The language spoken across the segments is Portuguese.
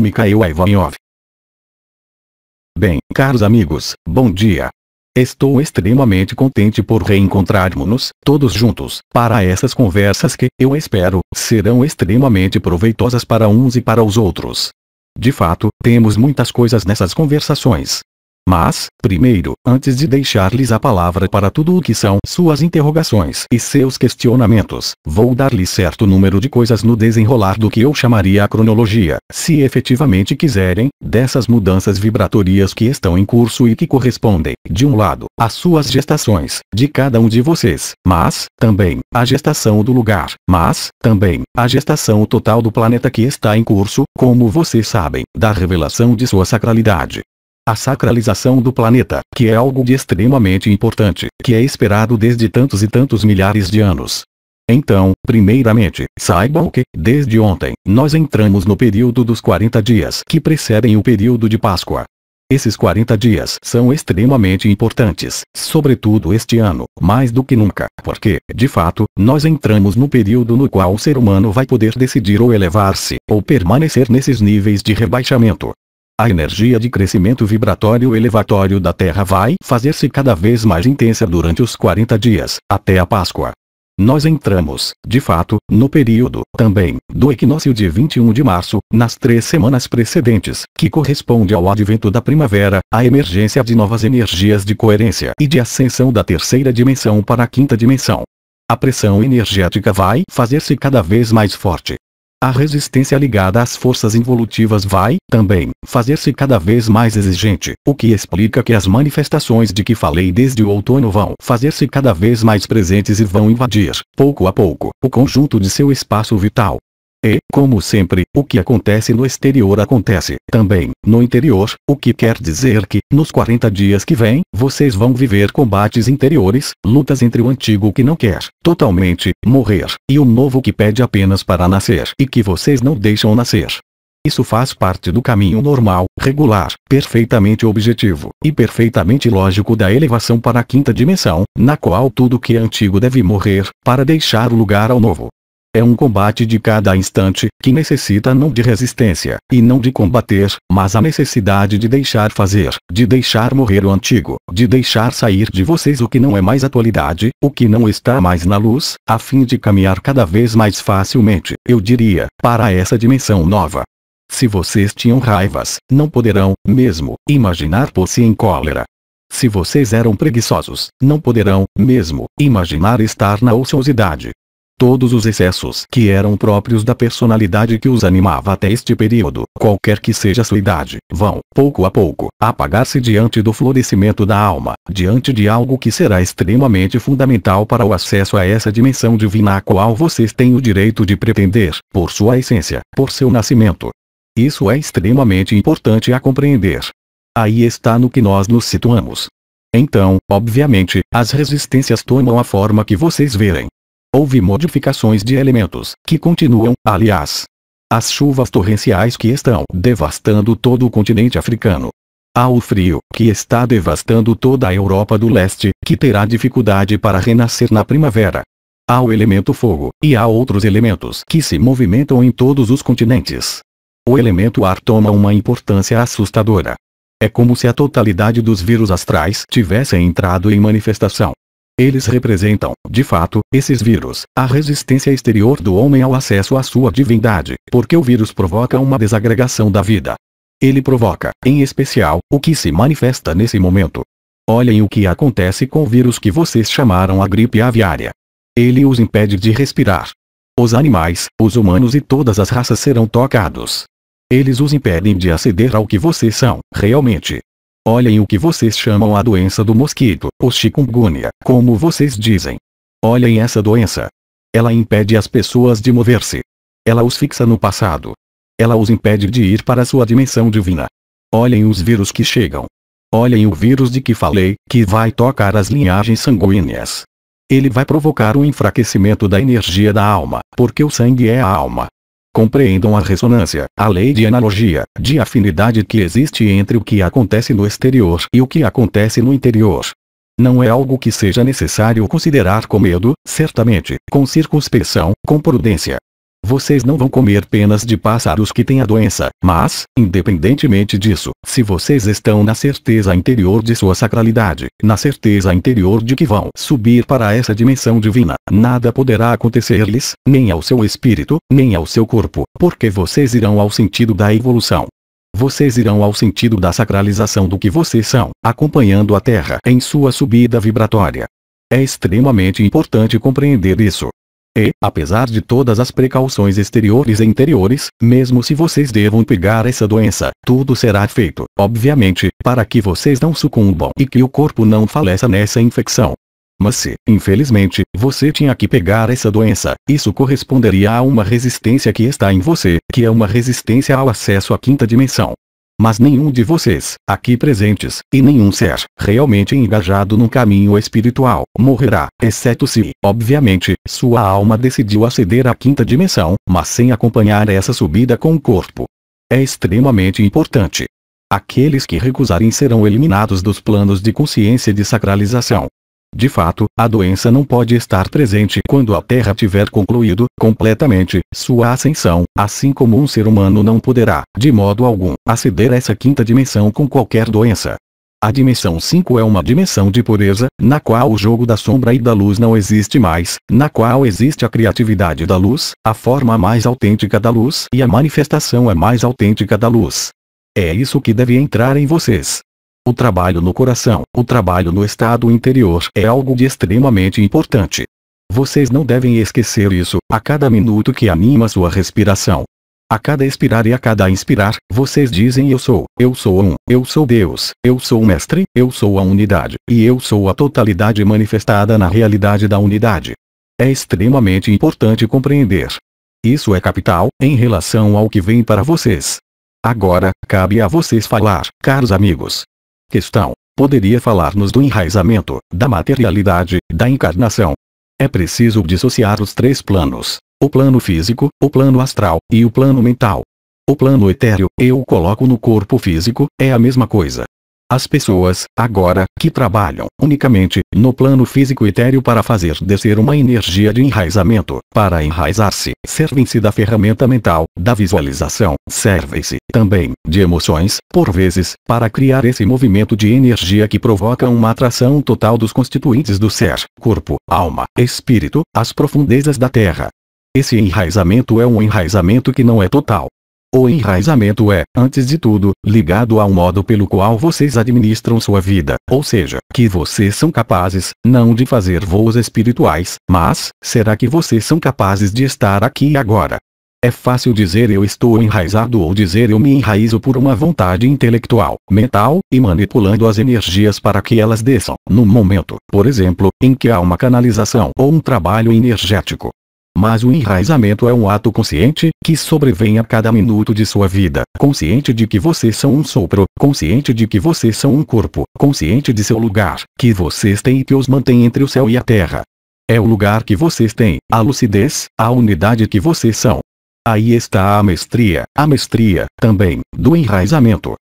Mikhail Ivanov. Bem, caros amigos, bom dia. Estou extremamente contente por reencontrarmos-nos, todos juntos, para essas conversas que, eu espero, serão extremamente proveitosas para uns e para os outros. De fato, temos muitas coisas nessas conversações. Mas, primeiro, antes de deixar-lhes a palavra para tudo o que são suas interrogações e seus questionamentos, vou dar-lhe certo número de coisas no desenrolar do que eu chamaria a cronologia, se efetivamente quiserem, dessas mudanças vibratorias que estão em curso e que correspondem, de um lado, às suas gestações, de cada um de vocês, mas, também, à gestação do lugar, mas, também, à gestação total do planeta que está em curso, como vocês sabem, da revelação de sua sacralidade a sacralização do planeta, que é algo de extremamente importante, que é esperado desde tantos e tantos milhares de anos. Então, primeiramente, saibam que, desde ontem, nós entramos no período dos 40 dias que precedem o período de Páscoa. Esses 40 dias são extremamente importantes, sobretudo este ano, mais do que nunca, porque, de fato, nós entramos no período no qual o ser humano vai poder decidir ou elevar-se, ou permanecer nesses níveis de rebaixamento. A energia de crescimento vibratório elevatório da Terra vai fazer-se cada vez mais intensa durante os 40 dias, até a Páscoa. Nós entramos, de fato, no período, também, do equinócio de 21 de março, nas três semanas precedentes, que corresponde ao advento da primavera, à emergência de novas energias de coerência e de ascensão da terceira dimensão para a quinta dimensão. A pressão energética vai fazer-se cada vez mais forte, a resistência ligada às forças involutivas vai, também, fazer-se cada vez mais exigente, o que explica que as manifestações de que falei desde o outono vão fazer-se cada vez mais presentes e vão invadir, pouco a pouco, o conjunto de seu espaço vital, e, como sempre, o que acontece no exterior acontece também no interior, o que quer dizer que, nos 40 dias que vêm, vocês vão viver combates interiores, lutas entre o antigo que não quer totalmente morrer, e o novo que pede apenas para nascer e que vocês não deixam nascer. Isso faz parte do caminho normal, regular, perfeitamente objetivo e perfeitamente lógico da elevação para a quinta dimensão, na qual tudo que é antigo deve morrer, para deixar lugar ao novo. É um combate de cada instante, que necessita não de resistência, e não de combater, mas a necessidade de deixar fazer, de deixar morrer o antigo, de deixar sair de vocês o que não é mais atualidade, o que não está mais na luz, a fim de caminhar cada vez mais facilmente, eu diria, para essa dimensão nova. Se vocês tinham raivas, não poderão, mesmo, imaginar por se em cólera. Se vocês eram preguiçosos, não poderão, mesmo, imaginar estar na ociosidade todos os excessos que eram próprios da personalidade que os animava até este período, qualquer que seja sua idade, vão, pouco a pouco, apagar-se diante do florescimento da alma, diante de algo que será extremamente fundamental para o acesso a essa dimensão divina a qual vocês têm o direito de pretender, por sua essência, por seu nascimento. Isso é extremamente importante a compreender. Aí está no que nós nos situamos. Então, obviamente, as resistências tomam a forma que vocês verem, Houve modificações de elementos, que continuam, aliás. As chuvas torrenciais que estão devastando todo o continente africano. Há o frio, que está devastando toda a Europa do leste, que terá dificuldade para renascer na primavera. Há o elemento fogo, e há outros elementos que se movimentam em todos os continentes. O elemento ar toma uma importância assustadora. É como se a totalidade dos vírus astrais tivesse entrado em manifestação. Eles representam, de fato, esses vírus, a resistência exterior do homem ao acesso à sua divindade, porque o vírus provoca uma desagregação da vida. Ele provoca, em especial, o que se manifesta nesse momento. Olhem o que acontece com o vírus que vocês chamaram a gripe aviária. Ele os impede de respirar. Os animais, os humanos e todas as raças serão tocados. Eles os impedem de aceder ao que vocês são, realmente, Olhem o que vocês chamam a doença do mosquito, ou chikungunya, como vocês dizem. Olhem essa doença. Ela impede as pessoas de mover-se. Ela os fixa no passado. Ela os impede de ir para sua dimensão divina. Olhem os vírus que chegam. Olhem o vírus de que falei, que vai tocar as linhagens sanguíneas. Ele vai provocar o enfraquecimento da energia da alma, porque o sangue é a alma, compreendam a ressonância, a lei de analogia, de afinidade que existe entre o que acontece no exterior e o que acontece no interior. Não é algo que seja necessário considerar com medo, certamente, com circunspeção, com prudência, vocês não vão comer penas de pássaros que têm a doença, mas, independentemente disso, se vocês estão na certeza interior de sua sacralidade, na certeza interior de que vão subir para essa dimensão divina, nada poderá acontecer-lhes, nem ao seu espírito, nem ao seu corpo, porque vocês irão ao sentido da evolução. Vocês irão ao sentido da sacralização do que vocês são, acompanhando a Terra em sua subida vibratória. É extremamente importante compreender isso. E, apesar de todas as precauções exteriores e interiores, mesmo se vocês devam pegar essa doença, tudo será feito, obviamente, para que vocês não sucumbam e que o corpo não faleça nessa infecção. Mas se, infelizmente, você tinha que pegar essa doença, isso corresponderia a uma resistência que está em você, que é uma resistência ao acesso à quinta dimensão. Mas nenhum de vocês, aqui presentes, e nenhum ser, realmente engajado no caminho espiritual, morrerá, exceto se, obviamente, sua alma decidiu aceder à quinta dimensão, mas sem acompanhar essa subida com o corpo. É extremamente importante. Aqueles que recusarem serão eliminados dos planos de consciência de sacralização, de fato, a doença não pode estar presente quando a Terra tiver concluído, completamente, sua ascensão, assim como um ser humano não poderá, de modo algum, aceder a essa quinta dimensão com qualquer doença. A dimensão 5 é uma dimensão de pureza, na qual o jogo da sombra e da luz não existe mais, na qual existe a criatividade da luz, a forma mais autêntica da luz e a manifestação é mais autêntica da luz. É isso que deve entrar em vocês. O trabalho no coração, o trabalho no estado interior é algo de extremamente importante. Vocês não devem esquecer isso, a cada minuto que anima sua respiração. A cada expirar e a cada inspirar, vocês dizem eu sou, eu sou um, eu sou Deus, eu sou o mestre, eu sou a unidade, e eu sou a totalidade manifestada na realidade da unidade. É extremamente importante compreender. Isso é capital, em relação ao que vem para vocês. Agora, cabe a vocês falar, caros amigos, questão, poderia falar-nos do enraizamento, da materialidade, da encarnação. É preciso dissociar os três planos: o plano físico, o plano astral e o plano mental. O plano etéreo, eu coloco no corpo físico, é a mesma coisa, as pessoas, agora, que trabalham unicamente no plano físico etéreo para fazer descer uma energia de enraizamento, para enraizar-se, servem-se da ferramenta mental, da visualização, servem-se também de emoções, por vezes, para criar esse movimento de energia que provoca uma atração total dos constituintes do ser, corpo, alma, espírito, às profundezas da terra. Esse enraizamento é um enraizamento que não é total, o enraizamento é, antes de tudo, ligado ao modo pelo qual vocês administram sua vida, ou seja, que vocês são capazes, não de fazer voos espirituais, mas, será que vocês são capazes de estar aqui agora? É fácil dizer eu estou enraizado ou dizer eu me enraizo por uma vontade intelectual, mental, e manipulando as energias para que elas desçam, no momento, por exemplo, em que há uma canalização ou um trabalho energético mas o enraizamento é um ato consciente, que sobrevém a cada minuto de sua vida, consciente de que vocês são um sopro, consciente de que vocês são um corpo, consciente de seu lugar, que vocês têm e que os mantém entre o céu e a terra. É o lugar que vocês têm, a lucidez, a unidade que vocês são. Aí está a mestria, a mestria, também, do enraizamento.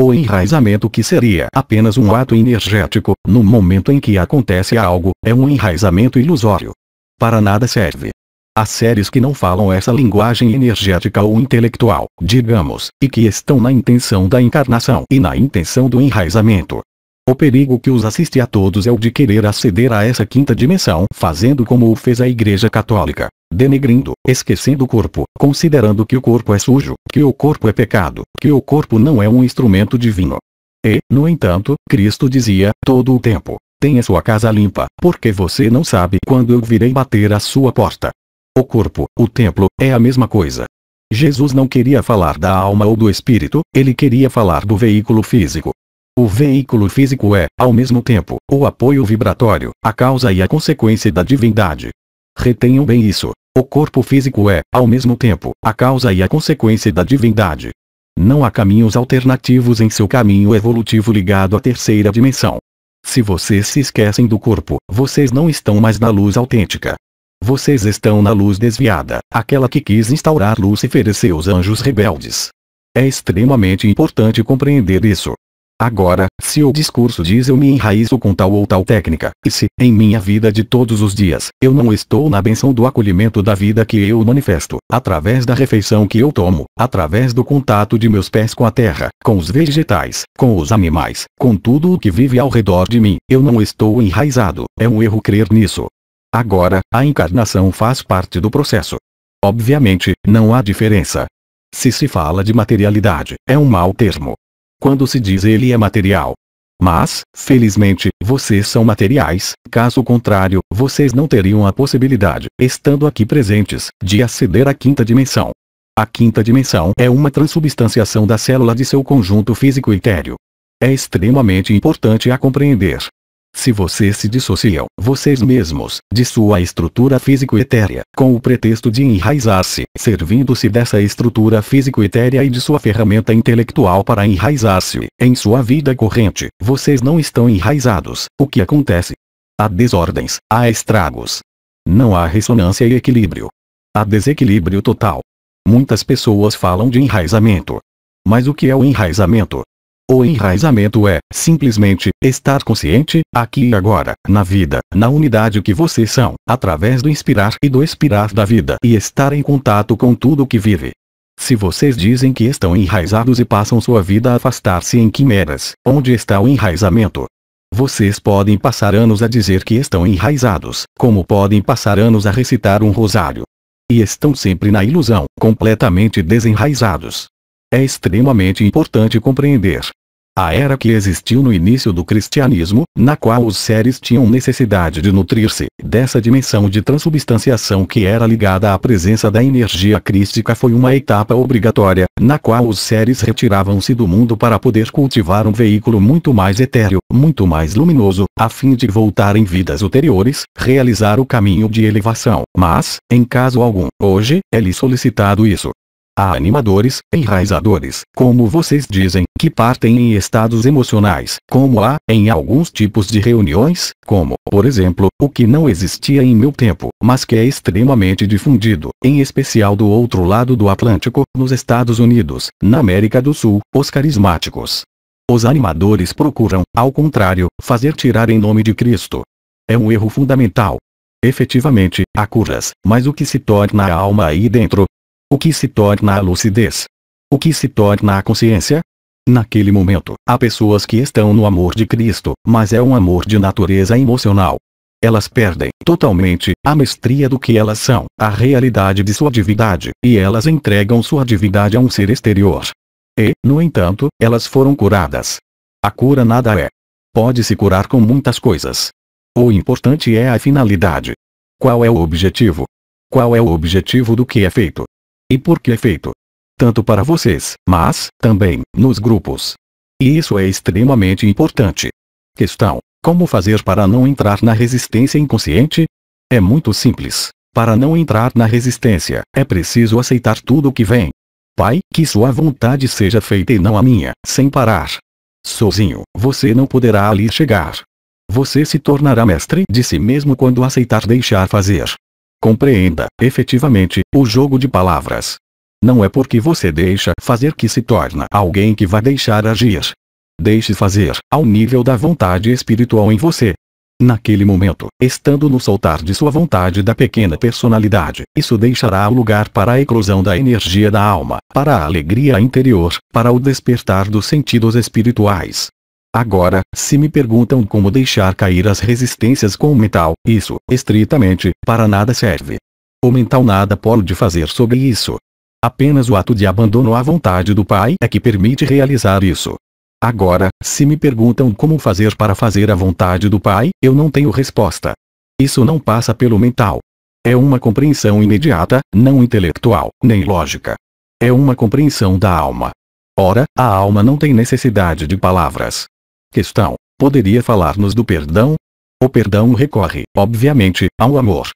O enraizamento que seria apenas um ato energético, no momento em que acontece algo, é um enraizamento ilusório. Para nada serve. Há séries que não falam essa linguagem energética ou intelectual, digamos, e que estão na intenção da encarnação e na intenção do enraizamento. O perigo que os assiste a todos é o de querer aceder a essa quinta dimensão, fazendo como o fez a Igreja Católica, denegrindo, esquecendo o corpo, considerando que o corpo é sujo, que o corpo é pecado, que o corpo não é um instrumento divino. E, no entanto, Cristo dizia, todo o tempo, tenha sua casa limpa, porque você não sabe quando eu virei bater à sua porta. O corpo, o templo, é a mesma coisa. Jesus não queria falar da alma ou do espírito, ele queria falar do veículo físico. O veículo físico é, ao mesmo tempo, o apoio vibratório, a causa e a consequência da divindade. Retenham bem isso. O corpo físico é, ao mesmo tempo, a causa e a consequência da divindade. Não há caminhos alternativos em seu caminho evolutivo ligado à terceira dimensão. Se vocês se esquecem do corpo, vocês não estão mais na luz autêntica. Vocês estão na luz desviada, aquela que quis instaurar Lúcifer e seus anjos rebeldes. É extremamente importante compreender isso. Agora, se o discurso diz eu me enraizo com tal ou tal técnica, e se, em minha vida de todos os dias, eu não estou na benção do acolhimento da vida que eu manifesto, através da refeição que eu tomo, através do contato de meus pés com a terra, com os vegetais, com os animais, com tudo o que vive ao redor de mim, eu não estou enraizado, é um erro crer nisso. Agora, a encarnação faz parte do processo. Obviamente, não há diferença. Se se fala de materialidade, é um mau termo. Quando se diz ele é material. Mas, felizmente, vocês são materiais, caso contrário, vocês não teriam a possibilidade, estando aqui presentes, de aceder à quinta dimensão. A quinta dimensão é uma transubstanciação da célula de seu conjunto físico etéreo. É extremamente importante a compreender, se vocês se dissociam, vocês mesmos, de sua estrutura físico-etérea, com o pretexto de enraizar-se, servindo-se dessa estrutura físico-etérea e de sua ferramenta intelectual para enraizar-se, em sua vida corrente, vocês não estão enraizados, o que acontece? Há desordens, há estragos. Não há ressonância e equilíbrio. Há desequilíbrio total. Muitas pessoas falam de enraizamento. Mas o que é o enraizamento? O enraizamento é, simplesmente, estar consciente, aqui e agora, na vida, na unidade que vocês são, através do inspirar e do expirar da vida e estar em contato com tudo o que vive. Se vocês dizem que estão enraizados e passam sua vida a afastar-se em quimeras, onde está o enraizamento? Vocês podem passar anos a dizer que estão enraizados, como podem passar anos a recitar um rosário. E estão sempre na ilusão, completamente desenraizados. É extremamente importante compreender a era que existiu no início do cristianismo, na qual os seres tinham necessidade de nutrir-se dessa dimensão de transubstanciação que era ligada à presença da energia crística foi uma etapa obrigatória, na qual os seres retiravam-se do mundo para poder cultivar um veículo muito mais etéreo, muito mais luminoso, a fim de voltar em vidas ulteriores, realizar o caminho de elevação. Mas, em caso algum, hoje, é-lhe solicitado isso, Há animadores, enraizadores, como vocês dizem, que partem em estados emocionais, como há, em alguns tipos de reuniões, como, por exemplo, o que não existia em meu tempo, mas que é extremamente difundido, em especial do outro lado do Atlântico, nos Estados Unidos, na América do Sul, os carismáticos. Os animadores procuram, ao contrário, fazer tirar em nome de Cristo. É um erro fundamental. Efetivamente, há curas, mas o que se torna a alma aí dentro, o que se torna a lucidez? O que se torna a consciência? Naquele momento, há pessoas que estão no amor de Cristo, mas é um amor de natureza emocional. Elas perdem totalmente a mestria do que elas são, a realidade de sua divindade, e elas entregam sua divindade a um ser exterior. E, no entanto, elas foram curadas. A cura nada é. Pode se curar com muitas coisas. O importante é a finalidade. Qual é o objetivo? Qual é o objetivo do que é feito? e por que é feito. Tanto para vocês, mas, também, nos grupos. E isso é extremamente importante. Questão: Como fazer para não entrar na resistência inconsciente? É muito simples. Para não entrar na resistência, é preciso aceitar tudo o que vem. Pai, que sua vontade seja feita e não a minha, sem parar. Sozinho, você não poderá ali chegar. Você se tornará mestre de si mesmo quando aceitar deixar fazer. Compreenda, efetivamente, o jogo de palavras. Não é porque você deixa fazer que se torna alguém que vai deixar agir. Deixe fazer, ao nível da vontade espiritual em você. Naquele momento, estando no soltar de sua vontade da pequena personalidade, isso deixará o lugar para a eclosão da energia da alma, para a alegria interior, para o despertar dos sentidos espirituais, Agora, se me perguntam como deixar cair as resistências com o mental, isso, estritamente, para nada serve. O mental nada pode fazer sobre isso. Apenas o ato de abandono à vontade do Pai é que permite realizar isso. Agora, se me perguntam como fazer para fazer a vontade do Pai, eu não tenho resposta. Isso não passa pelo mental. É uma compreensão imediata, não intelectual, nem lógica. É uma compreensão da alma. Ora, a alma não tem necessidade de palavras. Questão: poderia falar-nos do perdão? O perdão recorre, obviamente, ao amor.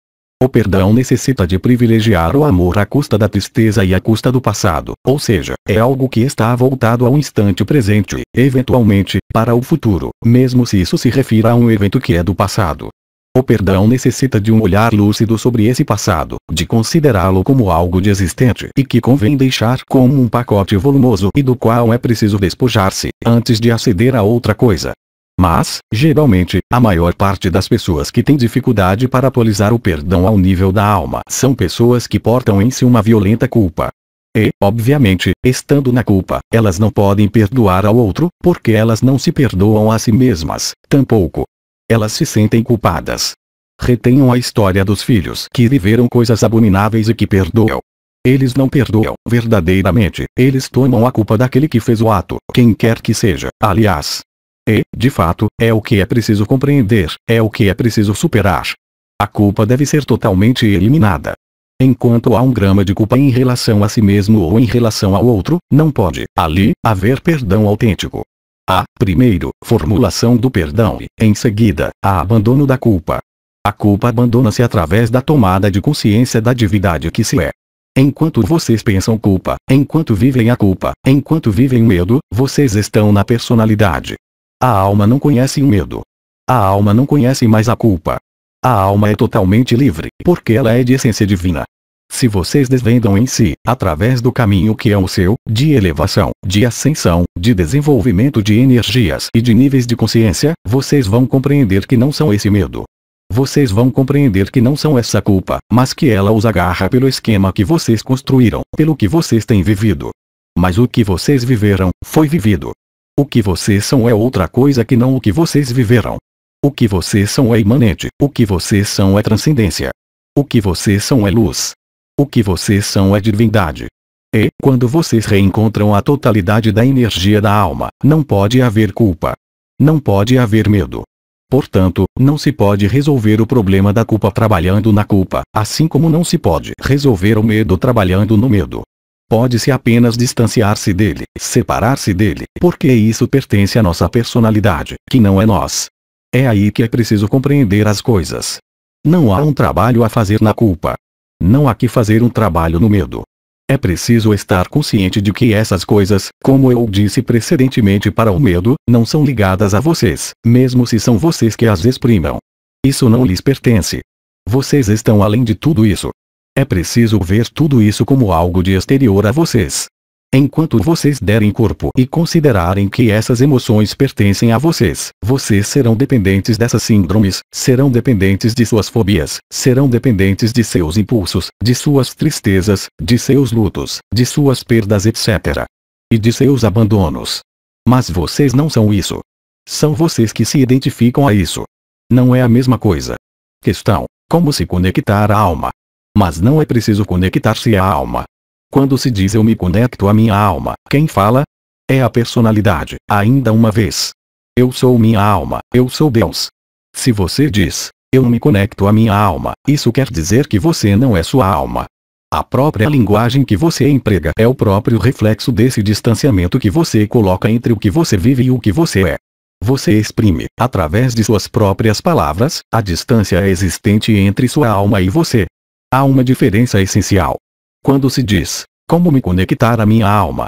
O perdão necessita de privilegiar o amor à custa da tristeza e à custa do passado, ou seja, é algo que está voltado ao instante presente, eventualmente, para o futuro, mesmo se isso se refira a um evento que é do passado. O perdão necessita de um olhar lúcido sobre esse passado, de considerá-lo como algo de existente e que convém deixar como um pacote volumoso e do qual é preciso despojar-se antes de aceder a outra coisa. Mas, geralmente, a maior parte das pessoas que têm dificuldade para atualizar o perdão ao nível da alma são pessoas que portam em si uma violenta culpa. E, obviamente, estando na culpa, elas não podem perdoar ao outro, porque elas não se perdoam a si mesmas, tampouco elas se sentem culpadas. Retenham a história dos filhos que viveram coisas abomináveis e que perdoam. Eles não perdoam, verdadeiramente, eles tomam a culpa daquele que fez o ato, quem quer que seja, aliás. E, é, de fato, é o que é preciso compreender, é o que é preciso superar. A culpa deve ser totalmente eliminada. Enquanto há um grama de culpa em relação a si mesmo ou em relação ao outro, não pode, ali, haver perdão autêntico. A primeiro, formulação do perdão e, em seguida, a abandono da culpa. A culpa abandona-se através da tomada de consciência da divindade que se é. Enquanto vocês pensam culpa, enquanto vivem a culpa, enquanto vivem o medo, vocês estão na personalidade. A alma não conhece o medo. A alma não conhece mais a culpa. A alma é totalmente livre, porque ela é de essência divina. Se vocês desvendam em si, através do caminho que é o seu, de elevação, de ascensão, de desenvolvimento de energias e de níveis de consciência, vocês vão compreender que não são esse medo. Vocês vão compreender que não são essa culpa, mas que ela os agarra pelo esquema que vocês construíram, pelo que vocês têm vivido. Mas o que vocês viveram, foi vivido. O que vocês são é outra coisa que não o que vocês viveram. O que vocês são é imanente, o que vocês são é transcendência. O que vocês são é luz, o que vocês são é divindade. E, quando vocês reencontram a totalidade da energia da alma, não pode haver culpa. Não pode haver medo. Portanto, não se pode resolver o problema da culpa trabalhando na culpa, assim como não se pode resolver o medo trabalhando no medo. Pode-se apenas distanciar-se dele, separar-se dele, porque isso pertence à nossa personalidade, que não é nós. É aí que é preciso compreender as coisas. Não há um trabalho a fazer na culpa, não há que fazer um trabalho no medo. É preciso estar consciente de que essas coisas, como eu disse precedentemente para o medo, não são ligadas a vocês, mesmo se são vocês que as exprimam. Isso não lhes pertence. Vocês estão além de tudo isso. É preciso ver tudo isso como algo de exterior a vocês, Enquanto vocês derem corpo e considerarem que essas emoções pertencem a vocês, vocês serão dependentes dessas síndromes, serão dependentes de suas fobias, serão dependentes de seus impulsos, de suas tristezas, de seus lutos, de suas perdas etc. E de seus abandonos. Mas vocês não são isso. São vocês que se identificam a isso. Não é a mesma coisa. Questão: como se conectar à alma? Mas não é preciso conectar-se à alma, quando se diz eu me conecto à minha alma, quem fala? É a personalidade, ainda uma vez. Eu sou minha alma, eu sou Deus. Se você diz, eu me conecto à minha alma, isso quer dizer que você não é sua alma. A própria linguagem que você emprega é o próprio reflexo desse distanciamento que você coloca entre o que você vive e o que você é. Você exprime, através de suas próprias palavras, a distância existente entre sua alma e você. Há uma diferença essencial, quando se diz, como me conectar à minha alma?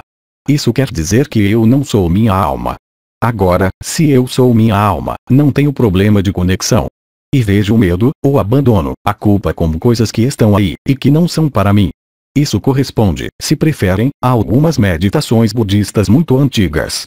Isso quer dizer que eu não sou minha alma. Agora, se eu sou minha alma, não tenho problema de conexão. E vejo o medo, o abandono, a culpa como coisas que estão aí, e que não são para mim. Isso corresponde, se preferem, a algumas meditações budistas muito antigas.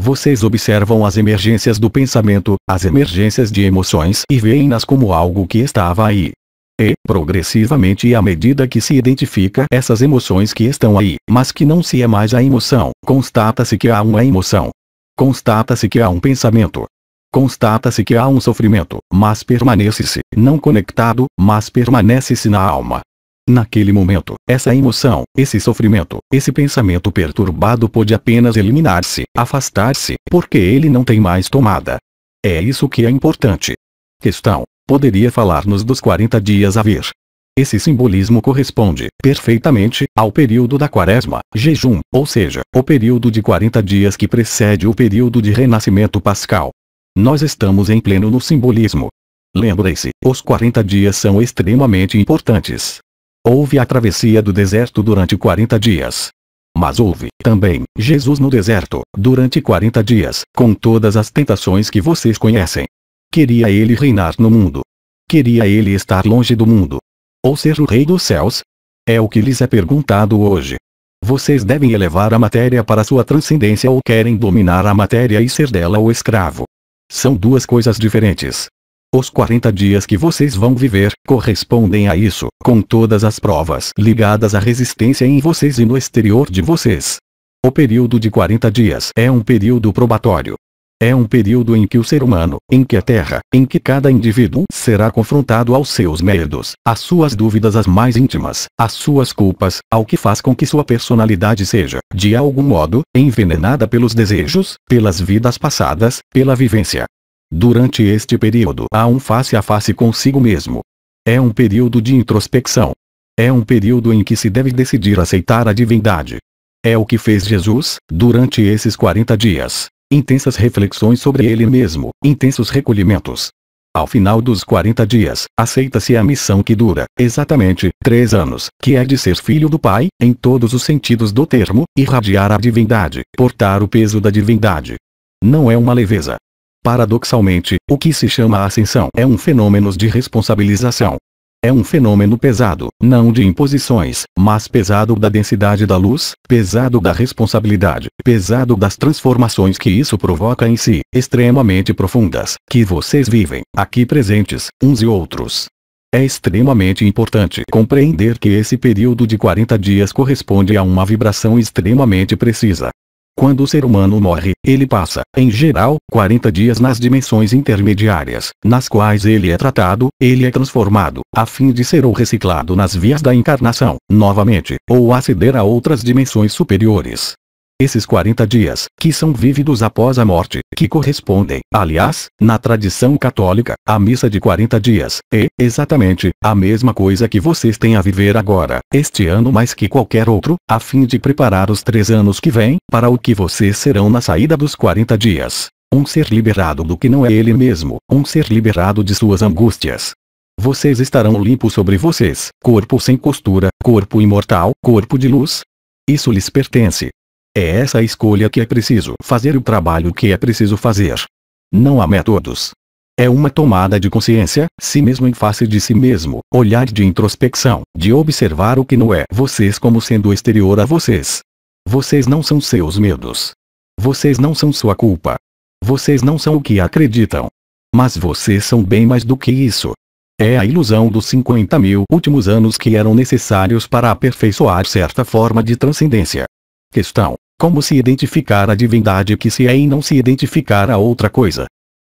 Vocês observam as emergências do pensamento, as emergências de emoções e veem-nas como algo que estava aí, e, progressivamente à medida que se identifica essas emoções que estão aí, mas que não se é mais a emoção, constata-se que há uma emoção. Constata-se que há um pensamento. Constata-se que há um sofrimento, mas permanece-se, não conectado, mas permanece-se na alma. Naquele momento, essa emoção, esse sofrimento, esse pensamento perturbado pode apenas eliminar-se, afastar-se, porque ele não tem mais tomada. É isso que é importante. Questão poderia falar-nos dos 40 dias a vir. Esse simbolismo corresponde, perfeitamente, ao período da quaresma, jejum, ou seja, o período de 40 dias que precede o período de renascimento pascal. Nós estamos em pleno no simbolismo. Lembre-se, os 40 dias são extremamente importantes. Houve a travessia do deserto durante 40 dias. Mas houve, também, Jesus no deserto, durante 40 dias, com todas as tentações que vocês conhecem. Queria ele reinar no mundo. Queria ele estar longe do mundo. Ou ser o rei dos céus? É o que lhes é perguntado hoje. Vocês devem elevar a matéria para sua transcendência ou querem dominar a matéria e ser dela o escravo. São duas coisas diferentes. Os 40 dias que vocês vão viver correspondem a isso, com todas as provas ligadas à resistência em vocês e no exterior de vocês. O período de 40 dias é um período probatório. É um período em que o ser humano, em que a Terra, em que cada indivíduo será confrontado aos seus medos, às suas dúvidas as mais íntimas, às suas culpas, ao que faz com que sua personalidade seja, de algum modo, envenenada pelos desejos, pelas vidas passadas, pela vivência. Durante este período há um face a face consigo mesmo. É um período de introspecção. É um período em que se deve decidir aceitar a divindade. É o que fez Jesus, durante esses 40 dias intensas reflexões sobre ele mesmo, intensos recolhimentos. Ao final dos 40 dias, aceita-se a missão que dura, exatamente, três anos, que é de ser filho do Pai, em todos os sentidos do termo, irradiar a divindade, portar o peso da divindade. Não é uma leveza. Paradoxalmente, o que se chama ascensão é um fenômeno de responsabilização, é um fenômeno pesado, não de imposições, mas pesado da densidade da luz, pesado da responsabilidade, pesado das transformações que isso provoca em si, extremamente profundas, que vocês vivem, aqui presentes, uns e outros. É extremamente importante compreender que esse período de 40 dias corresponde a uma vibração extremamente precisa, quando o ser humano morre, ele passa, em geral, 40 dias nas dimensões intermediárias, nas quais ele é tratado, ele é transformado, a fim de ser ou reciclado nas vias da encarnação, novamente, ou aceder a outras dimensões superiores. Esses 40 dias, que são vívidos após a morte, que correspondem, aliás, na tradição católica, à missa de 40 dias, é, exatamente, a mesma coisa que vocês têm a viver agora, este ano mais que qualquer outro, a fim de preparar os três anos que vêm, para o que vocês serão na saída dos 40 dias. Um ser liberado do que não é ele mesmo, um ser liberado de suas angústias, vocês estarão limpos sobre vocês, corpo sem costura, corpo imortal, corpo de luz. Isso lhes pertence, é essa escolha que é preciso fazer o trabalho que é preciso fazer. Não há métodos. É uma tomada de consciência, si mesmo em face de si mesmo, olhar de introspecção, de observar o que não é vocês como sendo exterior a vocês. Vocês não são seus medos. Vocês não são sua culpa. Vocês não são o que acreditam. Mas vocês são bem mais do que isso. É a ilusão dos 50 mil últimos anos que eram necessários para aperfeiçoar certa forma de transcendência. Questão: Como se identificar a divindade que se é e não se identificar a outra coisa?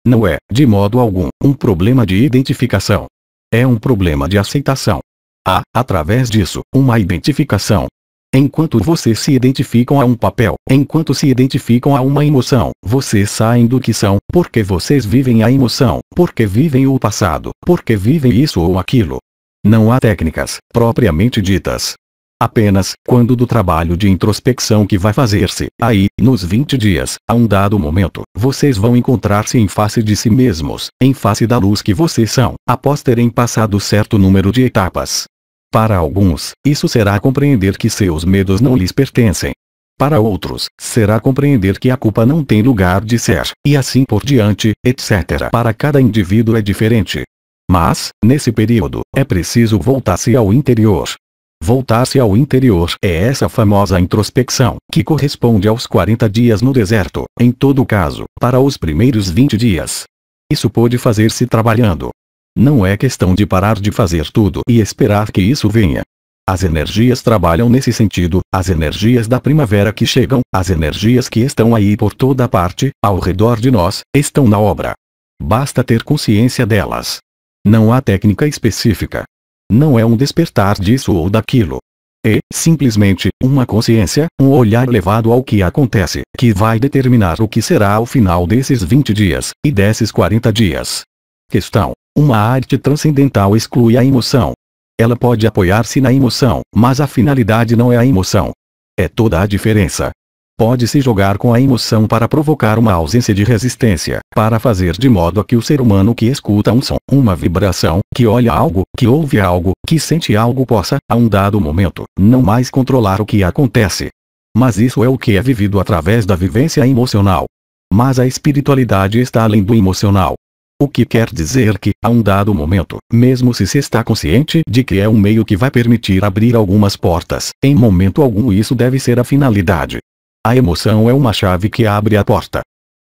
Não é, de modo algum, um problema de identificação. É um problema de aceitação. Há, através disso, uma identificação. Enquanto vocês se identificam a um papel, enquanto se identificam a uma emoção, vocês saem do que são, porque vocês vivem a emoção, porque vivem o passado, porque vivem isso ou aquilo. Não há técnicas, propriamente ditas, Apenas quando do trabalho de introspecção que vai fazer-se, aí, nos 20 dias, a um dado momento, vocês vão encontrar-se em face de si mesmos, em face da luz que vocês são, após terem passado certo número de etapas. Para alguns, isso será compreender que seus medos não lhes pertencem. Para outros, será compreender que a culpa não tem lugar de ser, e assim por diante, etc. Para cada indivíduo é diferente. Mas, nesse período, é preciso voltar-se ao interior, Voltar-se ao interior. É essa famosa introspecção, que corresponde aos 40 dias no deserto, em todo caso, para os primeiros 20 dias. Isso pode fazer-se trabalhando. Não é questão de parar de fazer tudo e esperar que isso venha. As energias trabalham nesse sentido, as energias da primavera que chegam, as energias que estão aí por toda parte, ao redor de nós, estão na obra. Basta ter consciência delas. Não há técnica específica, não é um despertar disso ou daquilo. É, simplesmente, uma consciência, um olhar levado ao que acontece, que vai determinar o que será o final desses 20 dias, e desses 40 dias. Questão. Uma arte transcendental exclui a emoção. Ela pode apoiar-se na emoção, mas a finalidade não é a emoção. É toda a diferença. Pode-se jogar com a emoção para provocar uma ausência de resistência, para fazer de modo a que o ser humano que escuta um som, uma vibração, que olha algo, que ouve algo, que sente algo possa, a um dado momento, não mais controlar o que acontece. Mas isso é o que é vivido através da vivência emocional. Mas a espiritualidade está além do emocional. O que quer dizer que, a um dado momento, mesmo se se está consciente de que é um meio que vai permitir abrir algumas portas, em momento algum isso deve ser a finalidade, a emoção é uma chave que abre a porta.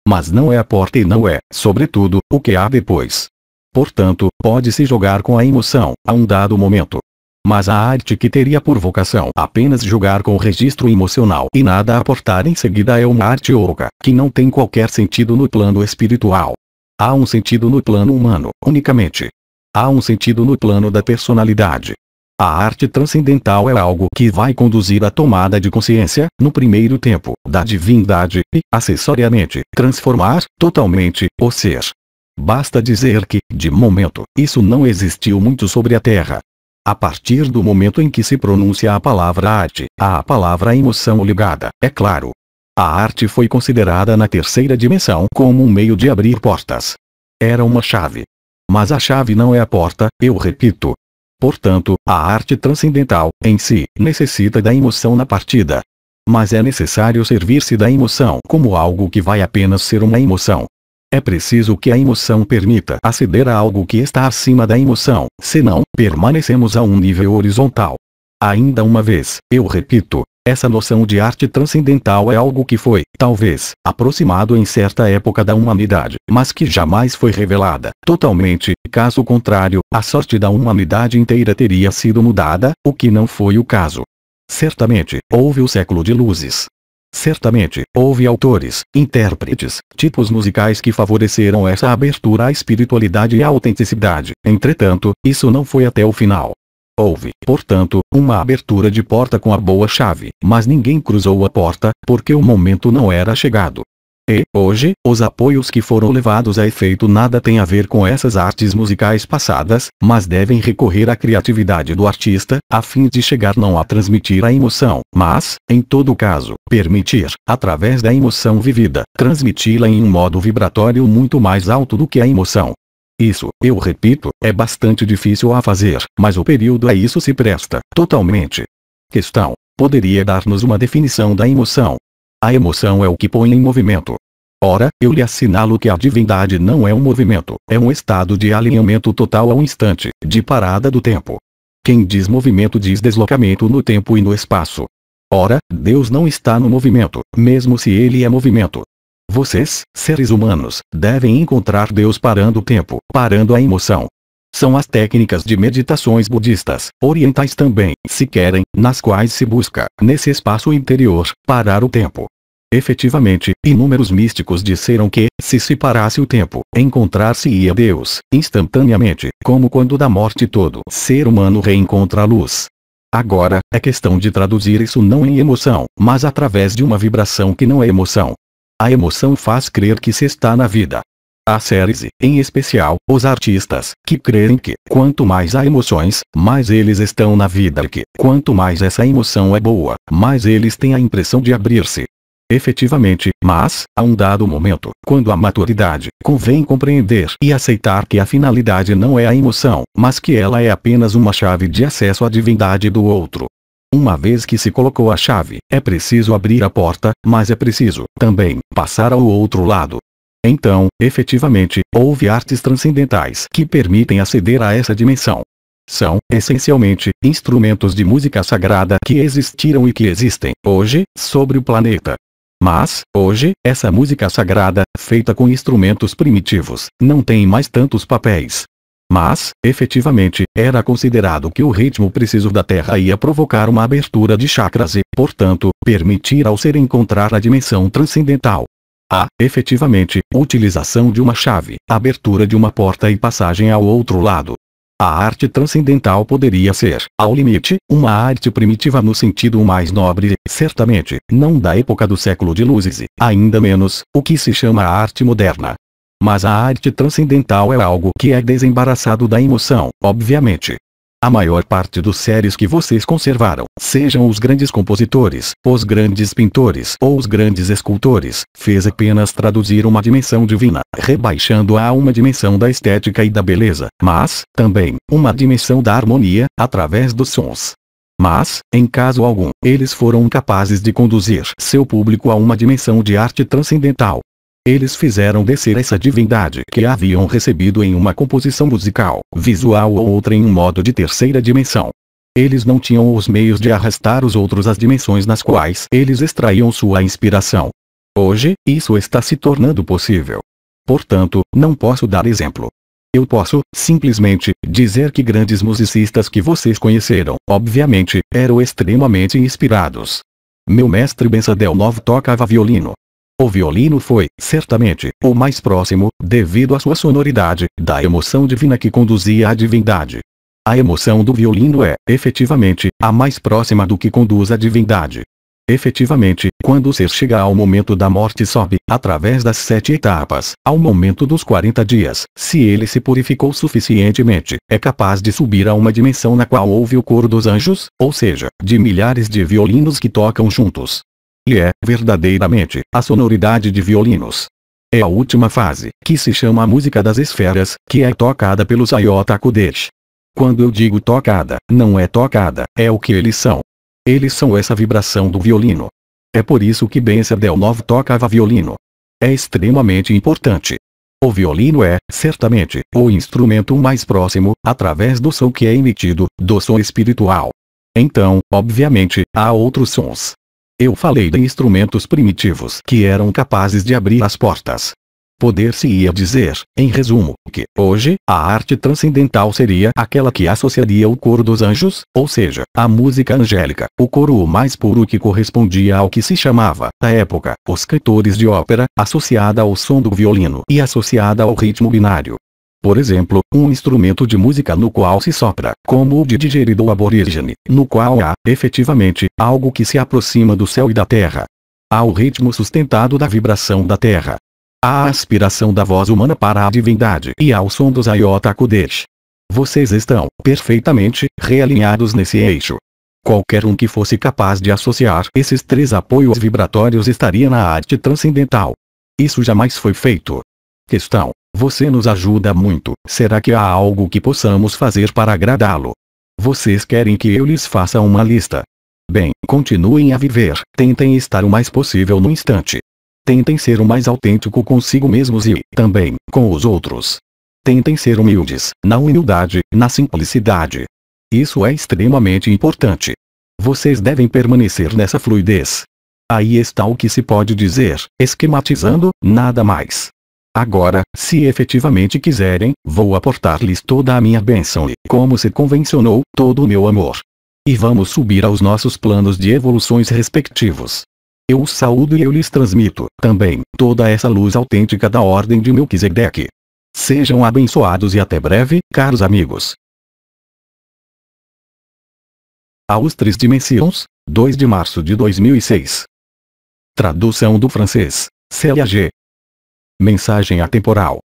Mas não é a porta e não é, sobretudo, o que há depois. Portanto, pode-se jogar com a emoção, a um dado momento. Mas a arte que teria por vocação apenas jogar com o registro emocional e nada aportar em seguida é uma arte oca, que não tem qualquer sentido no plano espiritual. Há um sentido no plano humano, unicamente. Há um sentido no plano da personalidade, a arte transcendental é algo que vai conduzir à tomada de consciência, no primeiro tempo, da divindade, e, acessoriamente, transformar, totalmente, o ser. Basta dizer que, de momento, isso não existiu muito sobre a Terra. A partir do momento em que se pronuncia a palavra arte, há a palavra emoção ligada, é claro. A arte foi considerada na terceira dimensão como um meio de abrir portas. Era uma chave. Mas a chave não é a porta, eu repito, Portanto, a arte transcendental, em si, necessita da emoção na partida. Mas é necessário servir-se da emoção como algo que vai apenas ser uma emoção. É preciso que a emoção permita aceder a algo que está acima da emoção, senão, permanecemos a um nível horizontal. Ainda uma vez, eu repito, essa noção de arte transcendental é algo que foi, talvez, aproximado em certa época da humanidade, mas que jamais foi revelada totalmente, caso contrário, a sorte da humanidade inteira teria sido mudada, o que não foi o caso. Certamente, houve o século de luzes. Certamente, houve autores, intérpretes, tipos musicais que favoreceram essa abertura à espiritualidade e à autenticidade. Entretanto, isso não foi até o final. Houve, portanto, uma abertura de porta com a boa chave, mas ninguém cruzou a porta, porque o momento não era chegado. E, hoje, os apoios que foram levados a efeito nada têm a ver com essas artes musicais passadas, mas devem recorrer à criatividade do artista, a fim de chegar não a transmitir a emoção, mas, em todo caso, permitir, através da emoção vivida, transmiti-la em um modo vibratório muito mais alto do que a emoção, isso, eu repito, é bastante difícil a fazer, mas o período a isso se presta, totalmente. Questão. Poderia dar-nos uma definição da emoção? A emoção é o que põe em movimento. Ora, eu lhe assinalo que a divindade não é um movimento, é um estado de alinhamento total ao instante, de parada do tempo. Quem diz movimento diz deslocamento no tempo e no espaço. Ora, Deus não está no movimento, mesmo se ele é movimento, vocês, seres humanos, devem encontrar Deus parando o tempo, parando a emoção. São as técnicas de meditações budistas, orientais também, se querem, nas quais se busca, nesse espaço interior, parar o tempo. Efetivamente, inúmeros místicos disseram que, se se parasse o tempo, encontrar-se-ia Deus, instantaneamente, como quando da morte todo ser humano reencontra a luz. Agora, é questão de traduzir isso não em emoção, mas através de uma vibração que não é emoção, a emoção faz crer que se está na vida. Há séries em especial, os artistas, que creem que, quanto mais há emoções, mais eles estão na vida e que, quanto mais essa emoção é boa, mais eles têm a impressão de abrir-se. Efetivamente, mas, a um dado momento, quando a maturidade, convém compreender e aceitar que a finalidade não é a emoção, mas que ela é apenas uma chave de acesso à divindade do outro. Uma vez que se colocou a chave, é preciso abrir a porta, mas é preciso, também, passar ao outro lado. Então, efetivamente, houve artes transcendentais que permitem aceder a essa dimensão. São, essencialmente, instrumentos de música sagrada que existiram e que existem, hoje, sobre o planeta. Mas, hoje, essa música sagrada, feita com instrumentos primitivos, não tem mais tantos papéis, mas, efetivamente, era considerado que o ritmo preciso da Terra ia provocar uma abertura de chakras e, portanto, permitir ao ser encontrar a dimensão transcendental. Há, efetivamente, utilização de uma chave, abertura de uma porta e passagem ao outro lado. A arte transcendental poderia ser, ao limite, uma arte primitiva no sentido mais nobre e, certamente, não da época do século de luzes e, ainda menos, o que se chama arte moderna. Mas a arte transcendental é algo que é desembaraçado da emoção, obviamente. A maior parte dos séries que vocês conservaram, sejam os grandes compositores, os grandes pintores ou os grandes escultores, fez apenas traduzir uma dimensão divina, rebaixando-a a uma dimensão da estética e da beleza, mas, também, uma dimensão da harmonia, através dos sons. Mas, em caso algum, eles foram capazes de conduzir seu público a uma dimensão de arte transcendental, eles fizeram descer essa divindade que haviam recebido em uma composição musical, visual ou outra em um modo de terceira dimensão. Eles não tinham os meios de arrastar os outros às dimensões nas quais eles extraíam sua inspiração. Hoje, isso está se tornando possível. Portanto, não posso dar exemplo. Eu posso, simplesmente, dizer que grandes musicistas que vocês conheceram, obviamente, eram extremamente inspirados. Meu mestre Bensadel Novo tocava violino, o violino foi, certamente, o mais próximo, devido à sua sonoridade, da emoção divina que conduzia à divindade. A emoção do violino é, efetivamente, a mais próxima do que conduz à divindade. Efetivamente, quando o ser chega ao momento da morte sobe, através das sete etapas, ao momento dos 40 dias, se ele se purificou suficientemente, é capaz de subir a uma dimensão na qual ouve o coro dos anjos, ou seja, de milhares de violinos que tocam juntos e é, verdadeiramente, a sonoridade de violinos. É a última fase, que se chama a música das esferas, que é tocada pelos Ayota Kudesh. Quando eu digo tocada, não é tocada, é o que eles são. Eles são essa vibração do violino. É por isso que Benser Novo tocava violino. É extremamente importante. O violino é, certamente, o instrumento mais próximo, através do som que é emitido, do som espiritual. Então, obviamente, há outros sons, eu falei de instrumentos primitivos que eram capazes de abrir as portas. Poder-se-ia dizer, em resumo, que, hoje, a arte transcendental seria aquela que associaria o coro dos anjos, ou seja, a música angélica, o coro mais puro que correspondia ao que se chamava, na época, os cantores de ópera, associada ao som do violino e associada ao ritmo binário. Por exemplo, um instrumento de música no qual se sopra, como o de digerido aborígene, no qual há, efetivamente, algo que se aproxima do céu e da terra. Há o ritmo sustentado da vibração da terra. Há a aspiração da voz humana para a divindade e há o som dos Ayotakudesh. Vocês estão, perfeitamente, realinhados nesse eixo. Qualquer um que fosse capaz de associar esses três apoios vibratórios estaria na arte transcendental. Isso jamais foi feito, Questão: Você nos ajuda muito. Será que há algo que possamos fazer para agradá-lo? Vocês querem que eu lhes faça uma lista? Bem, continuem a viver. Tentem estar o mais possível no instante. Tentem ser o mais autêntico consigo mesmos e, também, com os outros. Tentem ser humildes, na humildade, na simplicidade. Isso é extremamente importante. Vocês devem permanecer nessa fluidez. Aí está o que se pode dizer, esquematizando, nada mais. Agora, se efetivamente quiserem, vou aportar-lhes toda a minha bênção e, como se convencionou, todo o meu amor. E vamos subir aos nossos planos de evoluções respectivos. Eu os saúdo e eu lhes transmito, também, toda essa luz autêntica da Ordem de Melquisedeque. Sejam abençoados e até breve, caros amigos. Aos Três Dimensions, 2 de março de 2006. Tradução do francês, Célia G. Mensagem atemporal